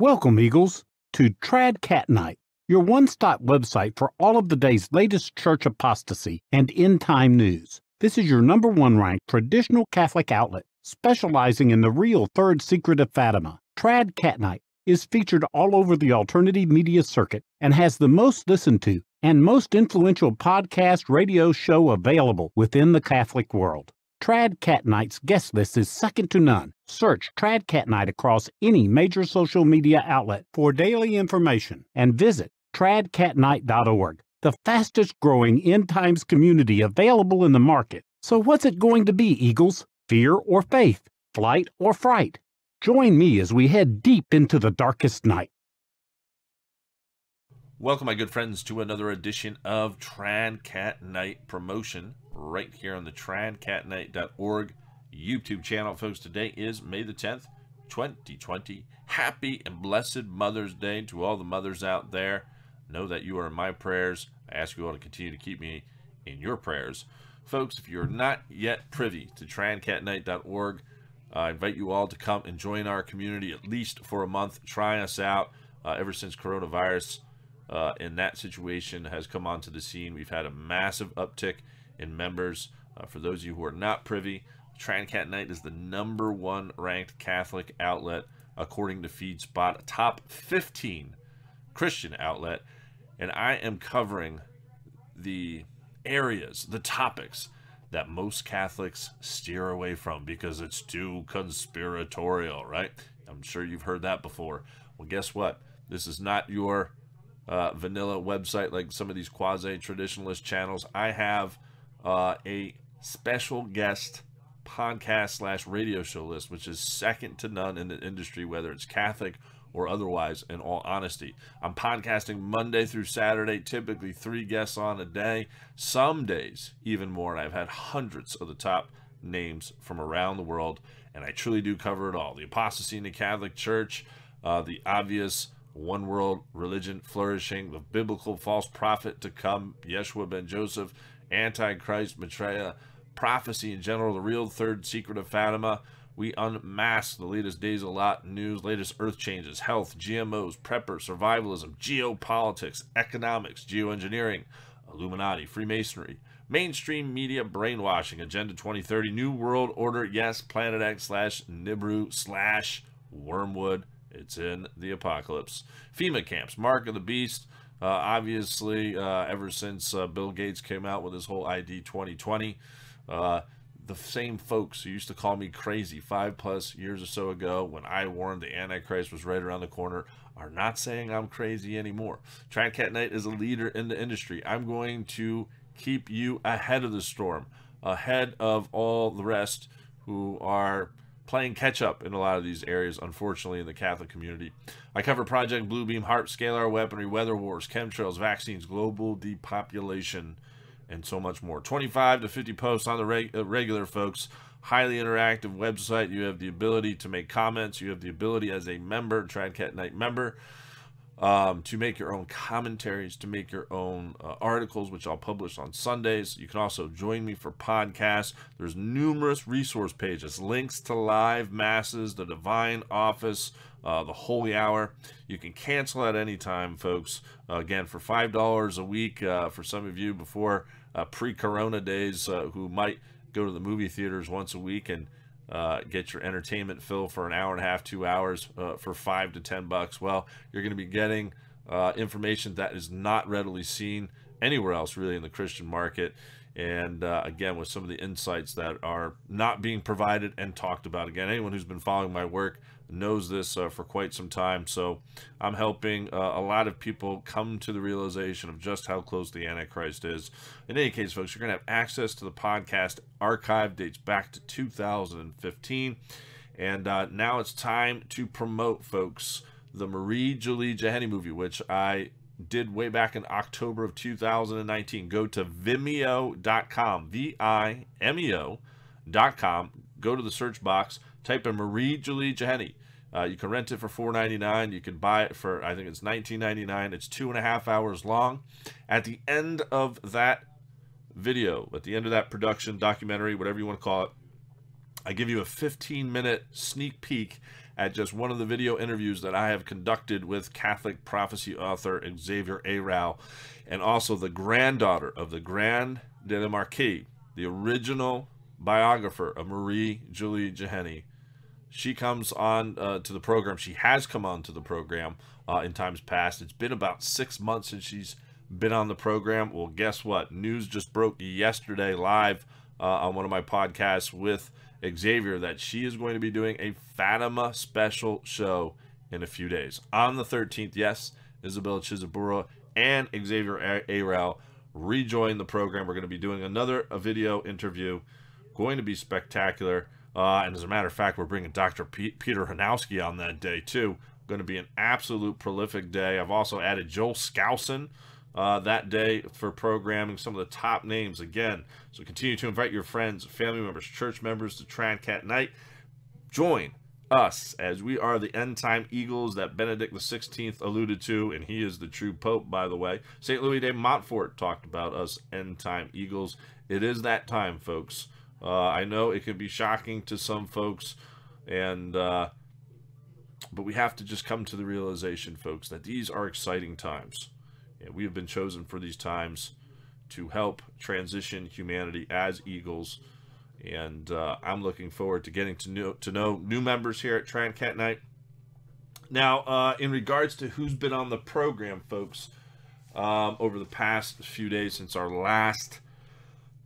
Welcome, Eagles, to Trad Cat Night, your one stop website for all of the day's latest church apostasy and end time news. This is your number one ranked traditional Catholic outlet specializing in the real Third Secret of Fatima. Trad Cat Night is featured all over the alternative media circuit and has the most listened to and most influential podcast radio show available within the Catholic world. Trad Cat Night's guest list is second to none. Search Trad Cat Night across any major social media outlet for daily information and visit tradcatnight.org, the fastest growing end times community available in the market. So, what's it going to be, Eagles? Fear or faith? Flight or fright? Join me as we head deep into the darkest night. Welcome, my good friends, to another edition of TranCat Cat Night promotion right here on the TranCatNight.org YouTube channel. Folks, today is May the 10th, 2020. Happy and blessed Mother's Day to all the mothers out there. Know that you are in my prayers. I ask you all to continue to keep me in your prayers. Folks, if you're not yet privy to TranCatNight.org, I invite you all to come and join our community at least for a month. Try us out uh, ever since coronavirus uh, in that situation has come onto the scene. We've had a massive uptick in members. Uh, for those of you who are not privy, Night is the number one ranked Catholic outlet according to FeedSpot, top 15 Christian outlet. And I am covering the areas, the topics that most Catholics steer away from because it's too conspiratorial, right? I'm sure you've heard that before. Well, guess what? This is not your uh, vanilla website like some of these quasi traditionalist channels, I have uh, a special guest podcast slash radio show list, which is second to none in the industry, whether it's Catholic or otherwise, in all honesty. I'm podcasting Monday through Saturday, typically three guests on a day, some days even more. And I've had hundreds of the top names from around the world, and I truly do cover it all the apostasy in the Catholic Church, uh, the obvious one world religion flourishing, the biblical false prophet to come, Yeshua ben Joseph, Antichrist, Maitreya, prophecy in general, the real third secret of Fatima. We unmask the latest days a lot news, latest earth changes, health, GMOs, prepper, survivalism, geopolitics, economics, geoengineering, Illuminati, Freemasonry, mainstream media brainwashing, Agenda 2030, New World Order, yes, Planet X slash Nibiru slash Wormwood it's in the apocalypse. FEMA camps, Mark of the Beast. Uh, obviously, uh, ever since uh, Bill Gates came out with his whole ID 2020, uh, the same folks who used to call me crazy five plus years or so ago when I warned the Antichrist was right around the corner are not saying I'm crazy anymore. Trad Knight is a leader in the industry. I'm going to keep you ahead of the storm, ahead of all the rest who are playing catch up in a lot of these areas, unfortunately, in the Catholic community. I cover Project Bluebeam, HARP, scalar weaponry, weather wars, chemtrails, vaccines, global depopulation, and so much more. 25 to 50 posts on the reg- uh, regular, folks. Highly interactive website. You have the ability to make comments. You have the ability as a member, Tradcat Night member, um, to make your own commentaries, to make your own uh, articles, which I'll publish on Sundays. You can also join me for podcasts. There's numerous resource pages, links to live masses, the divine office, uh, the holy hour. You can cancel at any time, folks. Uh, again, for $5 a week uh, for some of you before uh, pre-corona days uh, who might go to the movie theaters once a week and uh, get your entertainment fill for an hour and a half, two hours uh, for five to ten bucks. Well, you're going to be getting uh, information that is not readily seen anywhere else, really, in the Christian market. And uh, again, with some of the insights that are not being provided and talked about. Again, anyone who's been following my work knows this uh, for quite some time. So I'm helping uh, a lot of people come to the realization of just how close the Antichrist is. In any case, folks, you're going to have access to the podcast archive dates back to 2015. And uh, now it's time to promote, folks, the Marie Julie Jaheni movie, which I did way back in October of 2019. Go to vimeo.com, V I M E O.com. Go to the search box Type in Marie Julie Jehenny. Uh, you can rent it for $4.99. You can buy it for, I think it's $19.99. It's two and a half hours long. At the end of that video, at the end of that production, documentary, whatever you want to call it, I give you a 15 minute sneak peek at just one of the video interviews that I have conducted with Catholic prophecy author Xavier A. Rao, and also the granddaughter of the Grand de la Marquis, the original biographer of Marie Julie Jehenny, she comes on uh, to the program. She has come on to the program uh, in times past. It's been about six months since she's been on the program. Well, guess what? News just broke yesterday live uh, on one of my podcasts with Xavier that she is going to be doing a Fatima special show in a few days. On the 13th, yes, Isabella Chizabura and Xavier Arau rejoin the program. We're going to be doing another uh, video interview. Going to be spectacular. Uh, and as a matter of fact, we're bringing Dr. P- Peter Hanowski on that day, too. Going to be an absolute prolific day. I've also added Joel Skousen uh, that day for programming some of the top names again. So continue to invite your friends, family members, church members to Trancat Night. Join us as we are the end time eagles that Benedict XVI alluded to, and he is the true pope, by the way. St. Louis de Montfort talked about us end time eagles. It is that time, folks. Uh, I know it can be shocking to some folks, and uh, but we have to just come to the realization, folks, that these are exciting times. And we have been chosen for these times to help transition humanity as Eagles. And uh, I'm looking forward to getting to know, to know new members here at Trancat Night. Now, uh, in regards to who's been on the program, folks, um, over the past few days since our last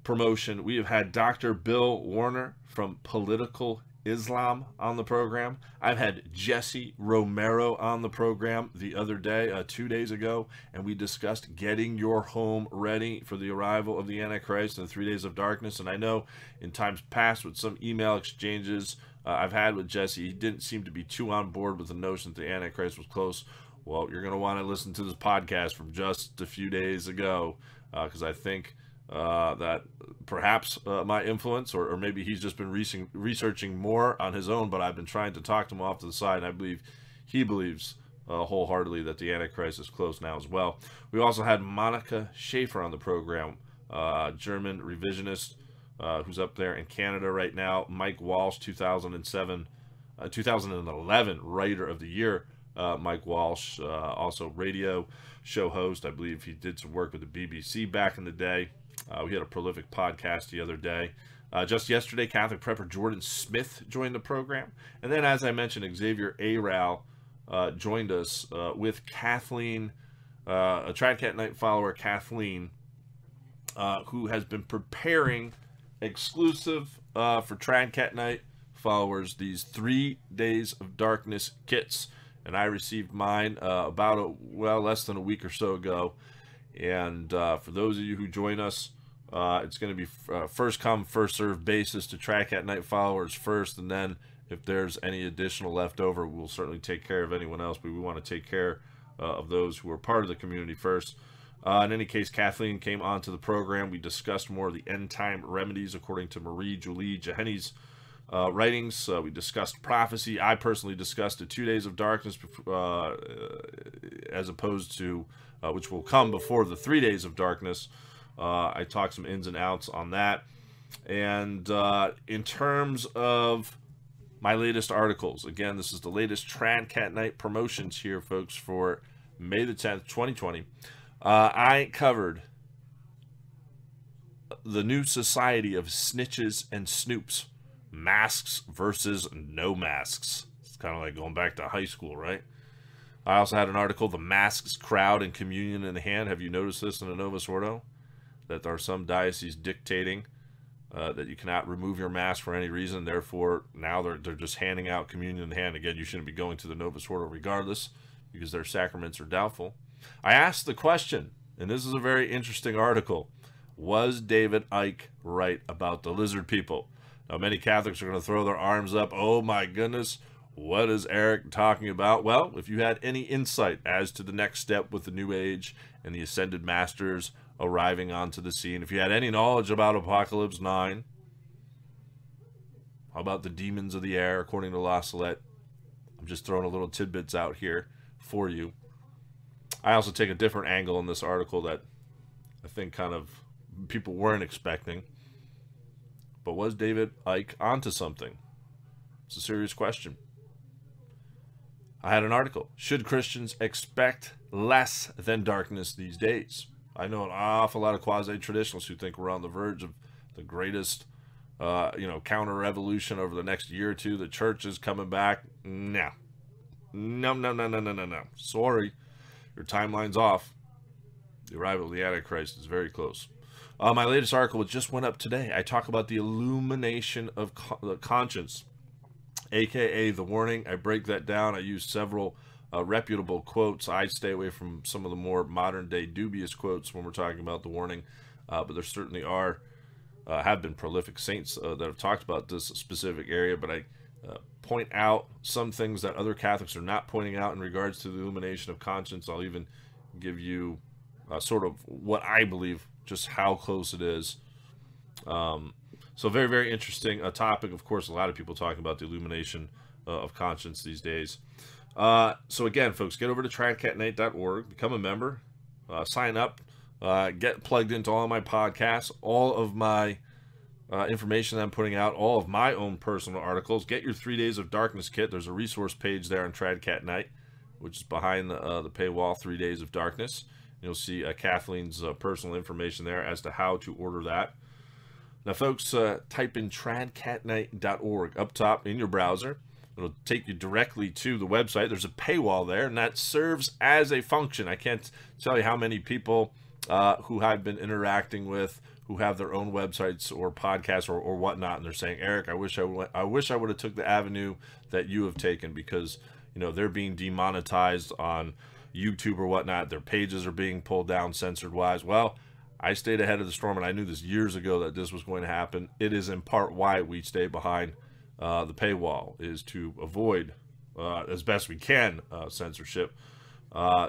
promotion, we have had Dr. Bill Warner from Political Islam on the program. I've had Jesse Romero on the program the other day, uh, two days ago, and we discussed getting your home ready for the arrival of the Antichrist and the three days of darkness. And I know in times past with some email exchanges uh, I've had with Jesse, he didn't seem to be too on board with the notion that the Antichrist was close. Well, you're going to want to listen to this podcast from just a few days ago because uh, I think uh, that perhaps uh, my influence, or, or, maybe he's just been researching more on his own, but I've been trying to talk to him off to the side, and I believe he believes uh, wholeheartedly that the Antichrist is close now as well. We also had Monica Schaefer on the program, uh, German revisionist uh, who's up there in Canada right now, Mike Walsh, 2007, uh, 2011 Writer of the Year. Uh, Mike Walsh, uh, also radio show host. I believe he did some work with the BBC back in the day. Uh, we had a prolific podcast the other day. Uh, just yesterday, Catholic prepper Jordan Smith joined the program. And then, as I mentioned, Xavier Aral uh, joined us uh, with Kathleen, uh, a Tradcat Night follower, Kathleen, uh, who has been preparing exclusive for Tradcat Night followers these three days of darkness kits. And I received mine about a, well, less than a week or so ago. And uh, for those of you who join us, uh, it's going to be uh, first come, first serve basis to track at night followers first. And then if there's any additional left over, we'll certainly take care of anyone else. But we want to take care uh, of those who are part of the community first. Uh, in any case, Kathleen came onto the program. We discussed more of the end time remedies according to Marie Julie Jehenny's uh, writings. Uh, we discussed prophecy. I personally discussed the two days of darkness uh, uh, as opposed to uh, which will come before the three days of darkness. Uh, I talked some ins and outs on that. And in terms of my latest articles, again, this is the latest Tran Cat Night promotions here, folks, for May the 10th, 2020. I covered the new society of snitches and snoops masks versus no masks. It's kind of like going back to high school, right? I also had an article, The Masks, Crowd, and Communion in the Hand. Have you noticed this in the Novus Ordo? That there are some dioceses dictating uh, that you cannot remove your mask for any reason. Therefore, now they're, they're just handing out communion in the hand. Again, you shouldn't be going to the Novus Ordo regardless because their sacraments are doubtful. I asked the question, and this is a very interesting article. Was David Ike right about the lizard people? Now, many Catholics are going to throw their arms up. Oh my goodness, what is Eric talking about? Well, if you had any insight as to the next step with the New Age and the Ascended Masters arriving onto the scene, if you had any knowledge about Apocalypse 9, how about the demons of the air, according to La Salette? I'm just throwing a little tidbits out here for you. I also take a different angle in this article that I think kind of people weren't expecting. But was David Ike onto something? It's a serious question. I had an article. Should Christians expect less than darkness these days? I know an awful lot of quasi traditionalists who think we're on the verge of the greatest, uh, you know, counter revolution over the next year or two. The church is coming back. No, no, no, no, no, no, no. Sorry. Your timeline's off. The arrival of the Antichrist is very close. Uh, my latest article just went up today. I talk about the illumination of the uh, conscience, aka the warning. I break that down. I use several uh, reputable quotes. I stay away from some of the more modern day dubious quotes when we're talking about the warning, uh, but there certainly are uh, have been prolific saints uh, that have talked about this specific area. But I point out some things that other Catholics are not pointing out in regards to the illumination of conscience. I'll even give you sort of what I believe just how close it is. Um, so very, very interesting a topic. Of course, a lot of people talking about the illumination uh, of conscience these days. Uh, so again, folks, get over to tryandcatinate.org, become a member, uh, sign up, uh, get plugged into all my podcasts, all of my uh, information that I'm putting out, all of my own personal articles. Get your three days of darkness kit. There's a resource page there on Tradcat Night, which is behind the, uh, the paywall. Three days of darkness. You'll see uh, Kathleen's uh, personal information there as to how to order that. Now, folks, uh, type in tradcatnight.org up top in your browser. It'll take you directly to the website. There's a paywall there, and that serves as a function. I can't tell you how many people uh, who I've been interacting with who have their own websites or podcasts or, or whatnot, and they're saying, Eric, I wish I wish I would have took the avenue that you have taken because, you know, they're being demonetized on – YouTube or whatnot, their pages are being pulled down censored wise. Well, I stayed ahead of the storm and I knew this years ago that this was going to happen. It is in part why we stay behind uh, the paywall is to avoid uh, as best we can uh, censorship. Uh,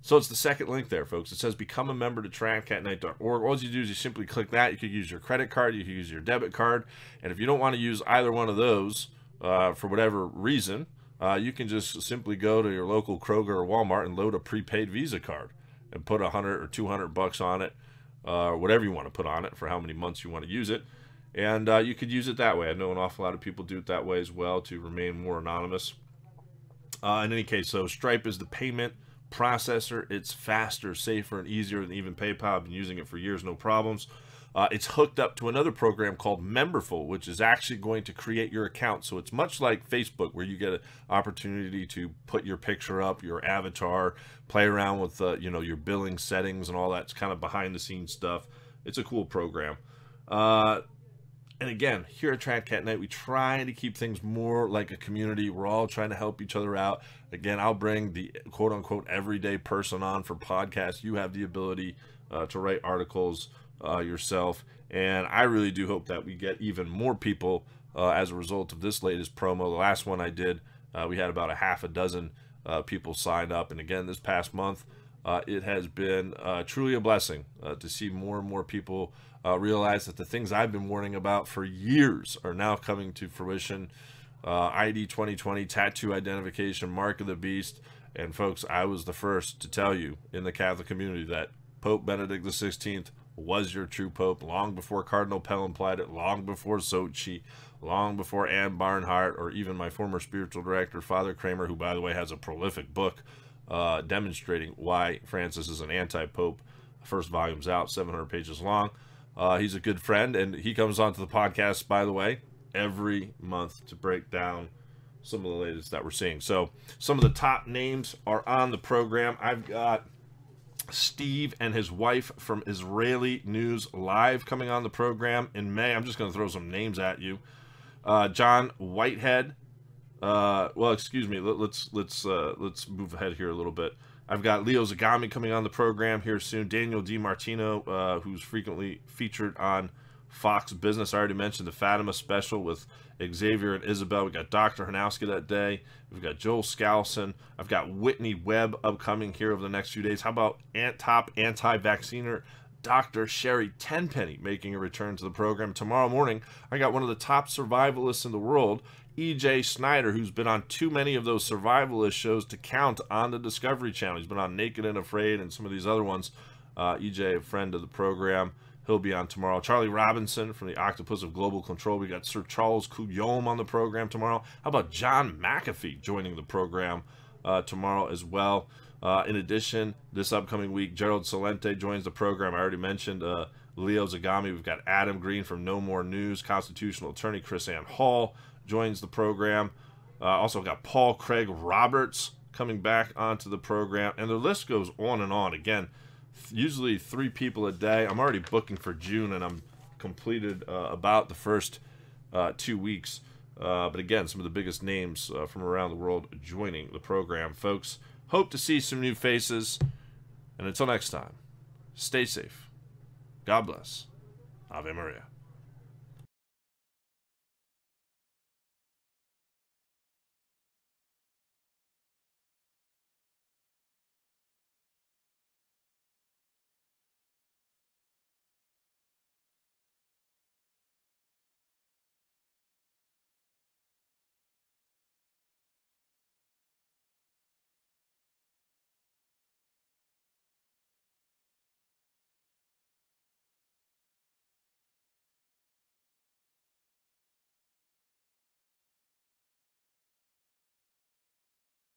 so it's the second link there, folks. It says become a member to trackcatnight.org. All you do is you simply click that. You could use your credit card, you could use your debit card. And if you don't want to use either one of those uh, for whatever reason, uh, you can just simply go to your local Kroger or Walmart and load a prepaid Visa card and put 100 or 200 bucks on it, uh, whatever you want to put on it for how many months you want to use it. And uh, you could use it that way. I know an awful lot of people do it that way as well to remain more anonymous. Uh, in any case, so Stripe is the payment processor. It's faster, safer, and easier than even PayPal. I've been using it for years, no problems. Uh, it's hooked up to another program called Memberful, which is actually going to create your account. So it's much like Facebook, where you get an opportunity to put your picture up, your avatar, play around with uh, you know your billing settings and all that's kind of behind the scenes stuff. It's a cool program. Uh, and again, here at Track Cat Night, we try to keep things more like a community. We're all trying to help each other out. Again, I'll bring the quote unquote everyday person on for podcasts. You have the ability uh, to write articles uh, yourself. And I really do hope that we get even more people uh, as a result of this latest promo. The last one I did, uh, we had about a half a dozen uh, people sign up. And again, this past month, uh, it has been uh, truly a blessing to see more and more people realize that the things I've been warning about for years are now coming to fruition. ID 2020, tattoo identification, mark of the beast. And folks, I was the first to tell you in the Catholic community that Pope Benedict XVI was your true pope long before Cardinal Pell implied it? long before Sochi, long before Anne Barnhart, or even my former spiritual director, Father Kramer, who, by the way, has a prolific book uh, demonstrating why Francis is an anti pope. First volume's out, 700 pages long. Uh, he's a good friend, and he comes onto the podcast, by the way, every month to break down some of the latest that we're seeing. So, some of the top names are on the program. I've got Steve and his wife from Israeli News Live coming on the program in May. I'm just going to throw some names at you. Uh, John Whitehead. Uh, well, excuse me. Let, us let's let's, uh, let's move ahead here a little bit. I've got Leo Zagami coming on the program here soon. Daniel DiMartino, uh, who's frequently featured on Fox Business. I already mentioned the Fatima special with Xavier and Isabel. We got Dr. Hanowski that day. We've got Joel Skousen. I've got Whitney Webb upcoming here over the next few days. How about ant top anti-vacciner Dr. Sherry Tenpenny making a return to the program tomorrow morning? I got one of the top survivalists in the world, EJ Snyder, who's been on too many of those survivalist shows to count on the Discovery Channel. He's been on Naked and Afraid and some of these other ones. Uh, EJ, a friend of the program. He'll be on tomorrow. Charlie Robinson from the Octopus of Global Control. We got Sir Charles Couyom on the program tomorrow. How about John McAfee joining the program uh, tomorrow as well? Uh, in addition, this upcoming week, Gerald Salente joins the program. I already mentioned uh, Leo Zagami. We've got Adam Green from No More News. Constitutional attorney Chris Ann Hall joins the program. Uh, also got Paul Craig Roberts coming back onto the program. And the list goes on and on. Again, usually three people a day. I'm already booking for June, and I'm completed uh, about the first uh, two weeks. Uh, but again, some of the biggest names uh, from around the world joining the program, folks. Hope to see some new faces. And until next time, stay safe. God bless. Ave Maria.